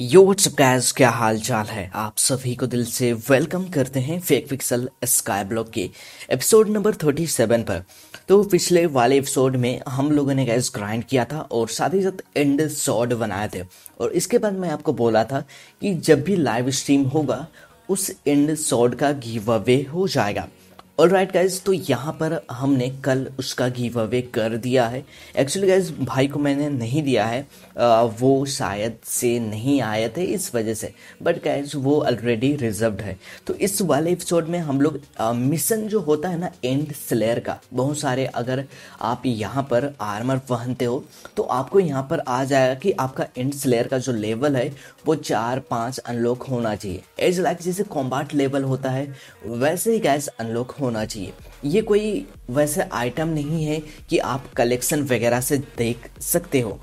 यो WhatsApp gas क्या हाल चाल है आप सभी को दिल से वेलकम करते हैं फेक पिक्सल स्काई ब्लॉग के एपिसोड नंबर थर्टी सेवन पर तो पिछले वाले एपिसोड में हम लोगों ने गैस ग्राइंड किया था और साथ ही साथ एंड सॉर्ड बनाए थे और इसके बाद मैं आपको बोला था कि जब भी लाइव स्ट्रीम होगा उस एंड सॉर्ड का गिव अवे हो जाएगा ऑल राइट गाइज तो यहाँ पर हमने कल उसका गिव अवे कर दिया है एक्चुअली गाइज भाई को मैंने नहीं दिया है आ, वो शायद से नहीं आए थे इस वजह से बट गाइज वो ऑलरेडी रिजर्व्ड है तो इस वाले एपिसोड में हम लोग मिशन जो होता है ना एंड स्लेयर का बहुत सारे अगर आप यहाँ पर आर्मर पहनते हो तो आपको यहाँ पर आ जाएगा कि आपका एंड स्लेयर का जो लेवल है वो चार पाँच अनलॉक होना चाहिए एज लाइक जैसे कॉम्बार्ट लेवल होता है वैसे ही गैस अनलॉक होना चाहिए ये कोई वैसे आइटम नहीं है कि आप कलेक्शन वगैरह से देख सकते हो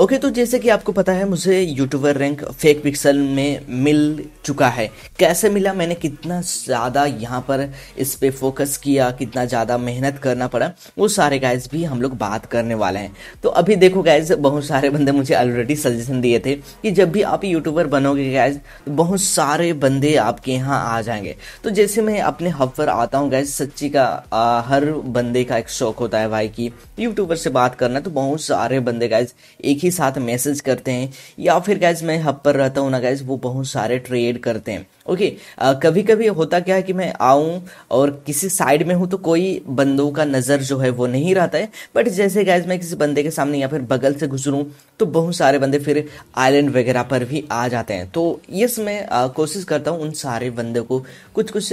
ओके okay, तो जैसे कि आपको पता है मुझे यूट्यूबर रैंक फेक पिक्सल में मिल चुका है कैसे मिला मैंने कितना ज़्यादा यहाँ पर इस पर फोकस किया कितना ज़्यादा मेहनत करना पड़ा वो सारे गाइज भी हम लोग बात करने वाले हैं तो अभी देखो गाइज बहुत सारे बंदे मुझे ऑलरेडी सजेशन दिए थे कि जब भी आप यूट्यूबर बनोगे गाइज तो बहुत सारे बंदे आपके यहाँ आ जाएंगे तो जैसे मैं अपने हब पर आता हूँ गाइज सच्ची का आ, हर बंदे का एक शौक होता है भाई कि यूट्यूबर से बात करना तो बहुत सारे बंदे गाइज एक ही ही साथ मैसेज करते हैं या फिर गैज मैं हब पर रहता हूँ ना गैज वो बहुत सारे ट्रेड करते हैं ओके कभी कभी होता क्या है कि मैं आऊँ और किसी साइड में हूँ तो कोई बंदों का नज़र जो है वो नहीं रहता है बट जैसे गैज मैं किसी बंदे के सामने या फिर बगल से गुजरूँ तो बहुत सारे बंदे फिर आइलैंड वगैरह पर भी आ जाते हैं तो यस मैं कोशिश करता हूँ उन सारे बंदे को कुछ कुछ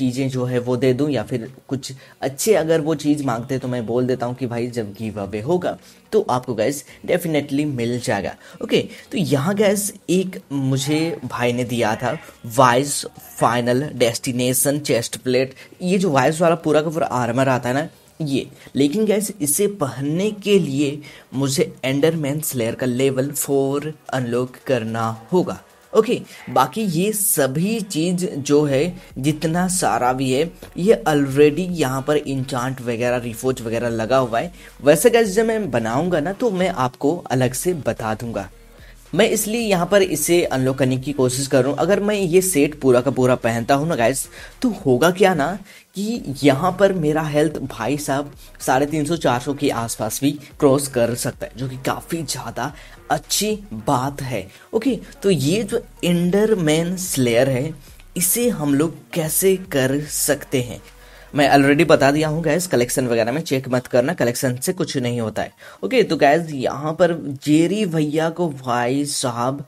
चीज़ें जो है वो दे दूँ या फिर कुछ अच्छे अगर वो चीज़ मांगते तो मैं बोल देता हूँ कि भाई जब गिव अवे होगा तो आपको गैस डेफिनेटली मिल जाएगा ओके तो यहाँ गैस एक मुझे भाई ने दिया था वाइस फाइनल डेस्टिनेशन चेस्ट प्लेट ये जो वाइस वाला पूरा का पूरा आर्मर आता है ना ये लेकिन गैस इसे पहनने के लिए मुझे एंडरमैन स्लेयर का लेवल फोर अनलॉक करना होगा ओके बाकी ये सभी चीज़ जो है जितना सारा भी है ये ऑलरेडी यहाँ पर इंचांट वगैरह रिफोज वगैरह लगा हुआ है वैसे कैसे जब मैं बनाऊंगा ना तो मैं आपको अलग से बता दूंगा मैं इसलिए यहाँ पर इसे अनलॉक करने की कोशिश कर रहा हूँ अगर मैं ये सेट पूरा का पूरा पहनता हूँ ना गाइस तो होगा क्या ना कि यहाँ पर मेरा हेल्थ भाई साहब साढ़े तीन सौ चार सौ के आसपास भी क्रॉस कर सकता है जो कि काफ़ी ज़्यादा अच्छी बात है ओके तो ये जो इंडरमैन स्लेयर है इसे हम लोग कैसे कर सकते हैं मैं ऑलरेडी बता दिया हूँ गैस कलेक्शन वगैरह में चेक मत करना कलेक्शन से कुछ नहीं होता है ओके तो गैस यहाँ पर जेरी भैया को भाई साहब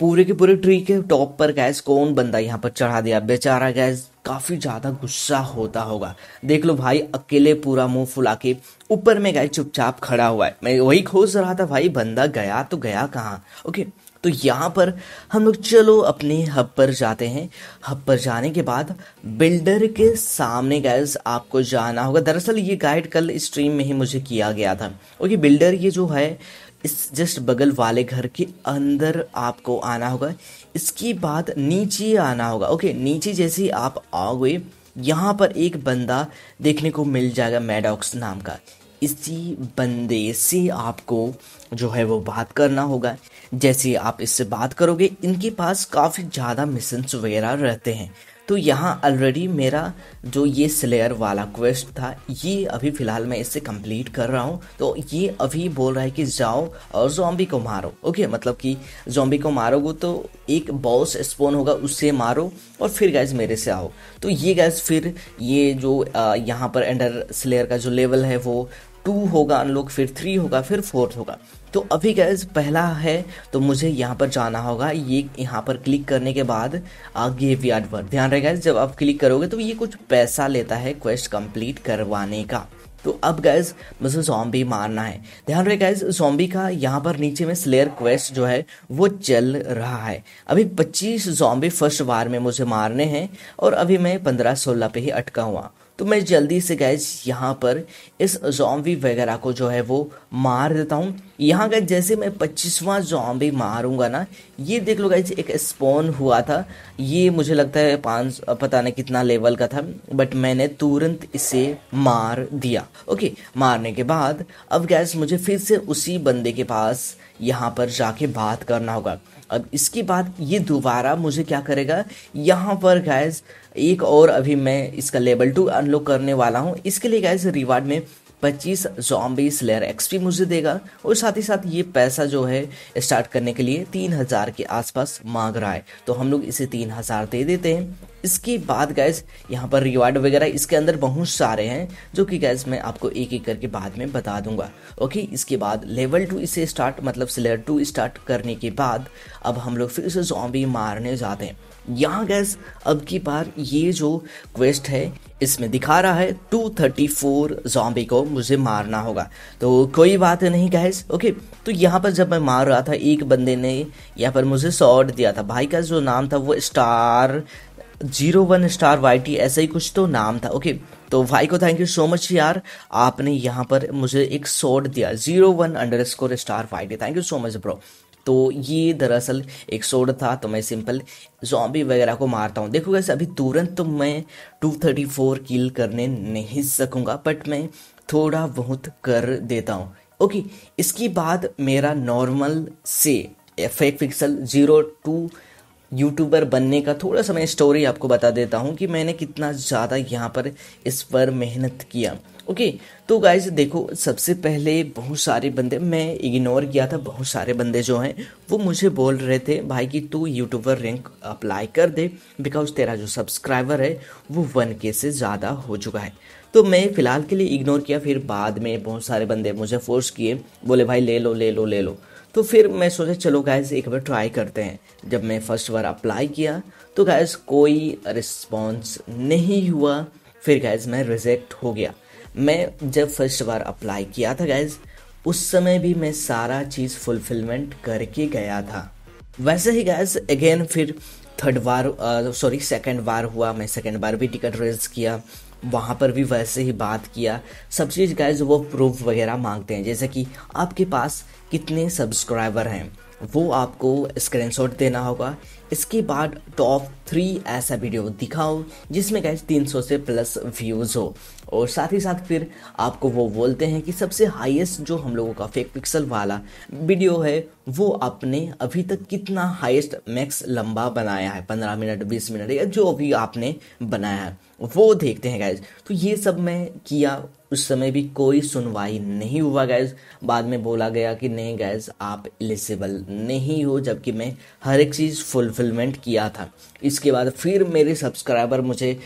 पूरे के पूरे ट्री के टॉप पर गैस कौन बंदा यहाँ पर चढ़ा दिया बेचारा गैस काफ़ी ज़्यादा गुस्सा होता होगा देख लो भाई अकेले पूरा मुंह फुला के ऊपर में गए चुपचाप खड़ा हुआ है मैं वही खोज रहा था भाई बंदा गया तो गया कहाँ ओके तो यहाँ पर हम लोग चलो अपने हब पर जाते हैं हब पर जाने के बाद बिल्डर के सामने गाइज आपको जाना होगा दरअसल ये गाइड कल स्ट्रीम में ही मुझे किया गया था ओके बिल्डर ये जो है इस जस्ट बगल वाले घर के अंदर आपको आना होगा इसके बाद नीचे आना होगा ओके नीचे जैसे ही आप आओगे यहाँ पर एक बंदा देखने को मिल जाएगा मैडॉक्स नाम का इसी बंदे से आपको जो है वो बात करना होगा जैसे आप इससे बात करोगे इनके पास काफ़ी ज़्यादा मिशंस वगैरह रहते हैं तो यहाँ ऑलरेडी मेरा जो ये स्लेयर वाला क्वेस्ट था ये अभी फ़िलहाल मैं इससे कंप्लीट कर रहा हूँ तो ये अभी बोल रहा है कि जाओ और जोम्बी को मारो ओके मतलब कि जोम्बी को मारोगे तो एक बॉस स्पोन होगा उससे मारो और फिर गैस मेरे से आओ तो ये गैस फिर ये जो यहाँ पर एंडर स्लेयर का जो लेवल है वो टू होगा अनलॉक फिर थ्री होगा फिर फोर्थ होगा तो अभी गैस पहला है तो मुझे यहाँ पर जाना होगा ये यहाँ पर क्लिक करने के बाद गेव यार्ड पर ध्यान रहे गैस जब आप क्लिक करोगे तो ये कुछ पैसा लेता है क्वेस्ट कंप्लीट करवाने का तो अब गैस मुझे जॉम्बी मारना है ध्यान रहे गैस जॉम्बी का यहाँ पर नीचे में स्लेयर क्वेस्ट जो है वो चल रहा है अभी 25 जॉम्बी फर्स्ट बार में मुझे मारने हैं और अभी मैं 15-16 पे ही अटका हुआ तो मैं जल्दी से गैज यहाँ पर इस जॉम्बी वगैरह को जो है वो मार देता हूँ यहाँ गए जैसे मैं पच्चीसवां जॉम्बी मारूंगा ना ये देख लो गैज एक स्पॉन हुआ था ये मुझे लगता है पाँच पता नहीं कितना लेवल का था बट मैंने तुरंत इसे मार दिया ओके मारने के बाद अब गैस मुझे फिर से उसी बंदे के पास यहाँ पर जाके बात करना होगा अब इसके बाद ये दोबारा मुझे क्या करेगा यहाँ पर गैस एक और अभी मैं इसका लेवल टू अनलॉक करने वाला हूँ इसके लिए गाइज रिवार्ड में 25 जॉम्बी स्लेयर एक्सट्री मुझे देगा और साथ ही साथ ये पैसा जो है स्टार्ट करने के लिए 3000 के आसपास मांग रहा है तो हम लोग इसे 3000 दे देते हैं इसके बाद गैस यहाँ पर रिवार्ड वगैरह इसके अंदर बहुत सारे हैं जो कि गैस मैं आपको एक एक करके बाद में बता दूंगा ओके इसके बाद लेवल टू इसे स्टार्ट मतलब स्लेयर टू स्टार्ट करने के बाद अब हम लोग फिर से जॉम्बी मारने जाते हैं यहाँ गैस अब की बार ये जो क्वेस्ट है इसमें दिखा रहा है 234 जॉम्बी को मुझे मारना होगा तो कोई बात नहीं गैस ओके तो यहाँ पर जब मैं मार रहा था एक बंदे ने यहाँ पर मुझे शॉर्ट दिया था भाई का जो नाम था वो star zero one star Y T ऐसा ही कुछ तो नाम था ओके तो भाई को थैंक यू सो मच यार आपने यहाँ पर मुझे एक शॉर्ट दिया zero one underscore star Y T thank you so much bro तो ये दरअसल एक सोड था तो मैं सिंपल जॉम्बी वगैरह को मारता हूँ देखो वैसे अभी तुरंत तो मैं 234 किल करने नहीं सकूँगा बट मैं थोड़ा बहुत कर देता हूँ ओके इसके बाद मेरा नॉर्मल से fake pixel zero two YouTuber बनने का थोड़ा सा मैं स्टोरी आपको बता देता हूँ कि मैंने कितना ज़्यादा यहाँ पर इस पर मेहनत किया ओके तो गाइज देखो सबसे पहले बहुत सारे बंदे मैं इग्नोर किया था बहुत सारे बंदे जो हैं वो मुझे बोल रहे थे भाई कि तू यूट्यूबर रैंक अप्लाई कर दे बिकॉज तेरा जो सब्सक्राइबर है वो वन के से ज़्यादा हो चुका है तो मैं फ़िलहाल के लिए इग्नोर किया फिर बाद में बहुत सारे बंदे मुझे फोर्स किए बोले भाई ले लो ले लो ले लो तो फिर मैं सोचा चलो गायज एक बार ट्राई करते हैं जब मैं फर्स्ट बार अप्लाई किया तो गायज कोई रिस्पॉन्स नहीं हुआ फिर गायज मैं रिजेक्ट हो गया मैं जब फर्स्ट बार अप्लाई किया था गैज़ उस समय भी मैं सारा चीज़ फुलफिलमेंट करके गया था वैसे ही गैस अगेन फिर थर्ड बार सॉरी uh, सेकेंड बार हुआ मैं सेकेंड बार भी टिकट रेज किया वहाँ पर भी वैसे ही बात किया सब चीज़ गैस वो प्रूफ वगैरह मांगते हैं जैसे कि आपके पास कितने सब्सक्राइबर हैं वो आपको स्क्रीनशॉट देना होगा इसके बाद टॉप थ्री ऐसा वीडियो दिखाओ जिसमें गैस 300 से प्लस व्यूज़ हो और साथ ही साथ फिर आपको वो बोलते हैं कि सबसे हाईएस्ट जो हम लोगों का फेक पिक्सल वाला वीडियो है वो आपने अभी तक कितना हाईएस्ट मैक्स लंबा बनाया है पंद्रह मिनट बीस मिनट या जो भी आपने बनाया है वो देखते हैं गैज तो ये सब मैं किया उस समय भी कोई सुनवाई नहीं हुआ गैस बाद में बोला गया कि नहीं गैस आप एलिजिबल नहीं हो जबकि मैं हर एक चीज़ फुलफिलमेंट किया था इसके बाद फिर मेरे सब्सक्राइबर मुझे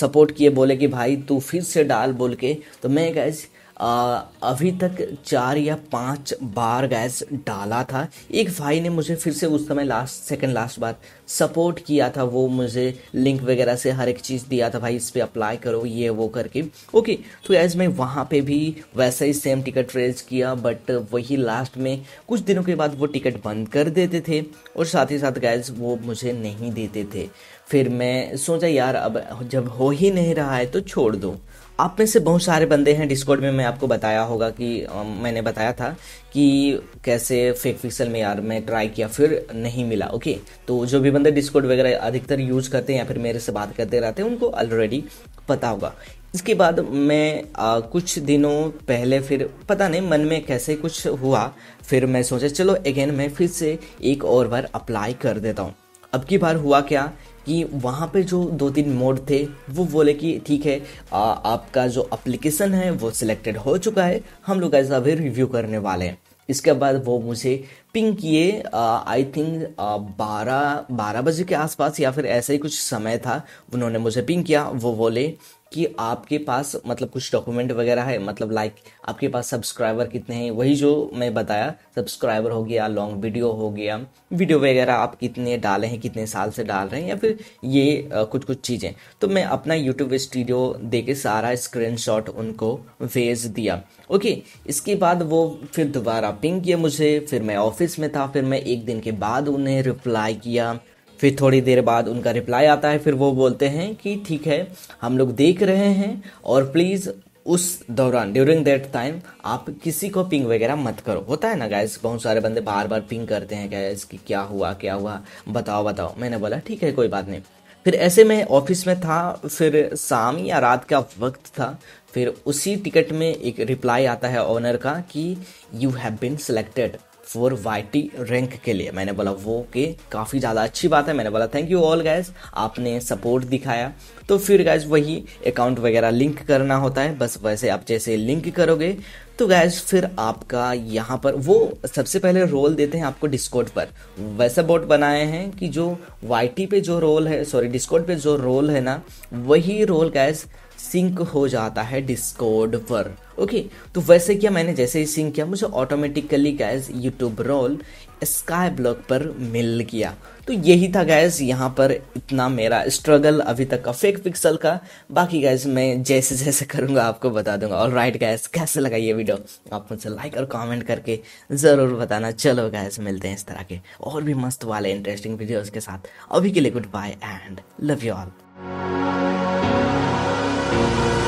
सपोर्ट किए बोले कि भाई तू फिर से डाल बोल के तो मैं गैस अभी तक चार या पांच बार गैस डाला था एक भाई ने मुझे फिर से उस समय लास्ट सेकंड लास्ट बार सपोर्ट किया था वो मुझे लिंक वगैरह से हर एक चीज़ दिया था भाई इस पर अप्लाई करो ये वो करके ओके तो गैस मैं वहाँ पे भी वैसा ही सेम टिकट रेज किया बट वही लास्ट में कुछ दिनों के बाद वो टिकट बंद कर देते थे और साथ ही साथ गैस वो मुझे नहीं देते थे फिर मैं सोचा यार अब जब हो ही नहीं रहा है तो छोड़ दो आप में से बहुत सारे बंदे हैं डिस्कॉर्ड में मैं आपको बताया होगा कि आ, मैंने बताया था कि कैसे फेक पिक्सल में यार मैं ट्राई किया फिर नहीं मिला ओके तो जो भी बंदे डिस्कॉर्ड वगैरह अधिकतर यूज़ करते हैं या फिर मेरे से बात करते रहते हैं उनको ऑलरेडी पता होगा इसके बाद मैं आ, कुछ दिनों पहले फिर पता नहीं मन में कैसे कुछ हुआ फिर मैं सोचा चलो अगेन मैं फिर से एक और बार अप्लाई कर देता हूँ अब की बार हुआ क्या कि वहाँ पे जो दो तीन मोड थे वो बोले कि ठीक है आ, आपका जो अप्लीकेशन है वो सिलेक्टेड हो चुका है हम लोग ऐसा भी रिव्यू करने वाले हैं इसके बाद वो मुझे पिंग किए आई थिंक बारह बारह बजे के आसपास या फिर ऐसा ही कुछ समय था उन्होंने मुझे पिंग किया वो बोले कि आपके पास मतलब कुछ डॉक्यूमेंट वगैरह है मतलब लाइक आपके पास सब्सक्राइबर कितने हैं वही जो मैं बताया सब्सक्राइबर हो गया लॉन्ग वीडियो हो गया वीडियो वगैरह आप कितने डाले हैं कितने साल से डाल रहे हैं या फिर ये आ, कुछ कुछ चीज़ें तो मैं अपना यूट्यूब स्टूडियो दे के सारा स्क्रीन उनको भेज दिया ओके इसके बाद वो फिर दोबारा पिंग किया मुझे फिर मैं ऑफिस में था फिर मैं एक दिन के बाद उन्हें रिप्लाई किया फिर थोड़ी देर बाद उनका रिप्लाई आता है फिर वो बोलते हैं कि ठीक है हम लोग देख रहे हैं और प्लीज़ उस दौरान ड्यूरिंग दैट टाइम आप किसी को पिंग वगैरह मत करो होता है ना गैस बहुत सारे बंदे बार बार पिंग करते हैं गैस कि क्या हुआ क्या हुआ बताओ बताओ मैंने बोला ठीक है कोई बात नहीं फिर ऐसे में ऑफिस में था फिर शाम या रात का वक्त था फिर उसी टिकट में एक रिप्लाई आता है ऑनर का कि you have been selected for Y rank के लिए मैंने बोला वो के काफ़ी ज़्यादा अच्छी बात है मैंने बोला थैंक यू ऑल गैस आपने सपोर्ट दिखाया तो फिर गैस वही अकाउंट वगैरह लिंक करना होता है बस वैसे आप जैसे लिंक करोगे तो गैस फिर आपका यहाँ पर वो सबसे पहले रोल देते हैं आपको डिस्कोट पर वैसा बोट बनाए हैं कि जो वाई पे जो रोल है सॉरी डिस्कोट पे जो रोल है ना वही रोल गैस सिंक हो जाता है डिस्कॉर्ड पर ओके तो वैसे क्या मैंने जैसे ही सिंक किया मुझे automatically guys YouTube role sky block पर मिल गया तो यही था गैस यहाँ पर इतना मेरा स्ट्रगल अभी तक का फेक पिक्सल का बाकी गैस मैं जैसे जैसे करूँगा आपको बता दूंगा और राइट गैस कैसे लगा ये वीडियो आप मुझे लाइक और कमेंट करके ज़रूर बताना चलो गैस मिलते हैं इस तरह के और भी मस्त वाले इंटरेस्टिंग वीडियोज़ के साथ अभी के लिए goodbye and love you all Thank you.